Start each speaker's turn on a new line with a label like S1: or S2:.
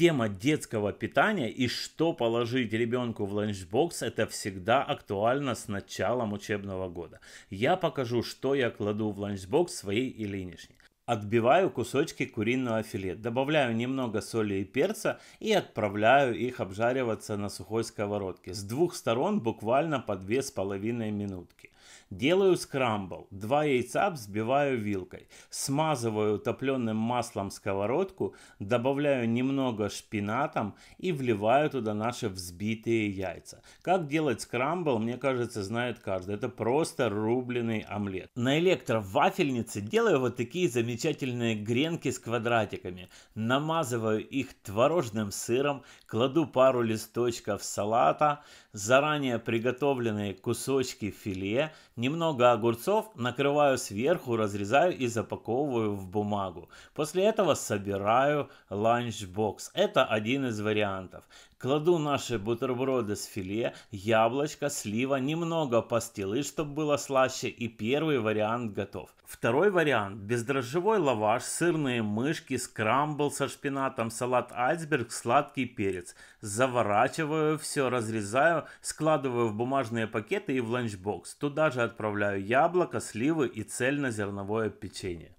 S1: тема детского питания и что положить ребенку в ланчбокс, это всегда актуально с началом учебного года. Я покажу, что я кладу в ланчбокс своей и линишней. Отбиваю кусочки куриного филе, добавляю немного соли и перца и отправляю их обжариваться на сухой сковородке с двух сторон буквально по 2,5 минутки. Делаю скрамбл. Два яйца взбиваю вилкой. Смазываю топленым маслом сковородку, добавляю немного шпинатом и вливаю туда наши взбитые яйца. Как делать скрамбл, мне кажется, знает каждый. Это просто рубленый омлет. На электровафельнице делаю вот такие замечательные гренки с квадратиками. Намазываю их творожным сыром, кладу пару листочков салата, заранее приготовленные кусочки филе, немного огурцов накрываю сверху, разрезаю и запаковываю в бумагу. После этого собираю ланчбокс. Это один из вариантов. Кладу наши бутерброды с филе, яблочко, слива, немного пастилы, чтобы было слаще и первый вариант готов. Второй вариант – бездрожжевой лаваш, сырные мышки, скрамбл со шпинатом, салат айсберг, сладкий перец. Заворачиваю все, разрезаю, складываю в бумажные пакеты и в ланчбокс. Туда продажи отправляю яблоко, сливы и цельнозерновое печенье.